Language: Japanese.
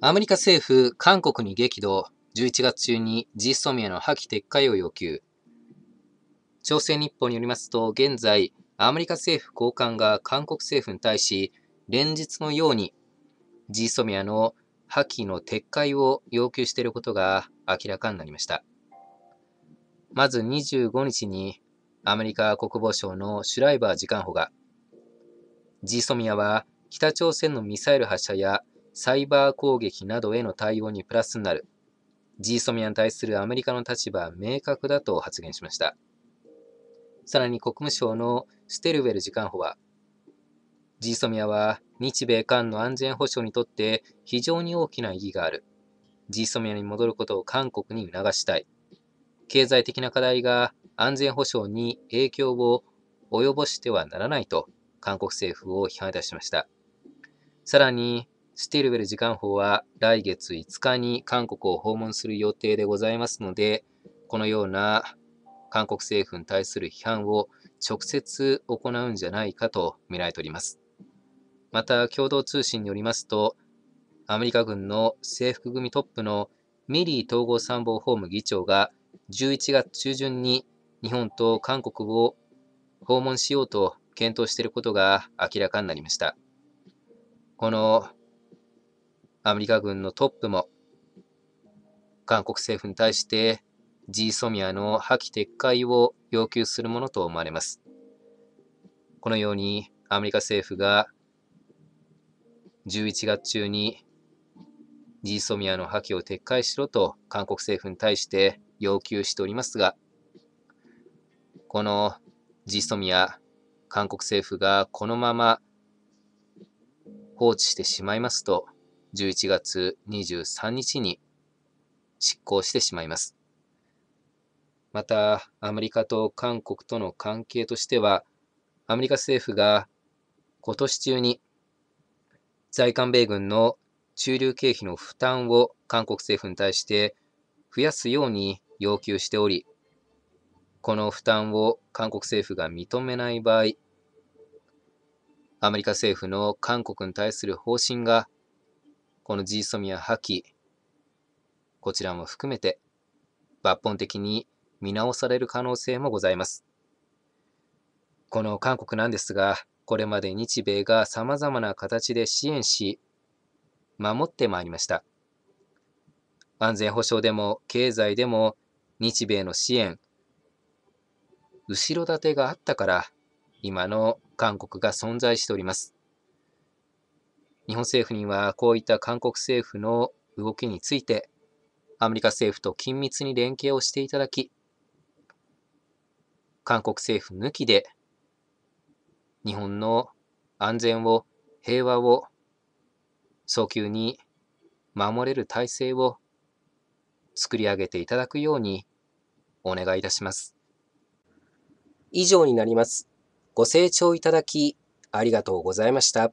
アメリカ政府、韓国に激怒、11月中に GSOMIA の破棄撤回を要求。朝鮮日報によりますと、現在、アメリカ政府高官が韓国政府に対し、連日のように GSOMIA の破棄の撤回を要求していることが明らかになりました。まず25日にアメリカ国防省のシュライバー次官補が GSOMIA は北朝鮮のミサイル発射やサイバー攻撃などへの対応にプラスになる g ーソミアに対するアメリカの立場は明確だと発言しましたさらに国務省のステルウェル次官補は g ーソミアは日米韓の安全保障にとって非常に大きな意義がある g ーソミアに戻ることを韓国に促したい経済的な課題が安全保障に影響を及ぼしてはならないと韓国政府を批判いたしました。さらに、スティルウェル次官法は来月5日に韓国を訪問する予定でございますので、このような韓国政府に対する批判を直接行うんじゃないかと見られております。また、共同通信によりますと、アメリカ軍の制服組トップのミリー統合参謀法務議長が11月中旬に日本と韓国を訪問しようと検討していることが明らかになりました。このアメリカ軍のトップも、韓国政府に対して、ジーソミアの破棄撤回を要求するものと思われます。このように、アメリカ政府が11月中に GSOMIA の破棄を撤回しろと韓国政府に対して要求しておりますが、この GSOMIA、韓国政府がこのまま放置してしまいますと、11月23日に失効してしまいます。また、アメリカと韓国との関係としては、アメリカ政府が今年中に在韓米軍の駐留経費の負担を韓国政府に対して増やすように要求しており、この負担を韓国政府が認めない場合、アメリカ政府の韓国に対する方針がこの GSOM や破棄、こちらも含めて抜本的に見直される可能性もございます。この韓国なんですが、これまで日米が様々な形で支援し、守ってまいりました。安全保障でも経済でも日米の支援、後ろ盾があったから、今の韓国が存在しております。日本政府にはこういった韓国政府の動きについて、アメリカ政府と緊密に連携をしていただき、韓国政府抜きで日本の安全を、平和を早急に守れる体制を作り上げていただくようにお願いいたします。以上になります。ご清聴いただきありがとうございました。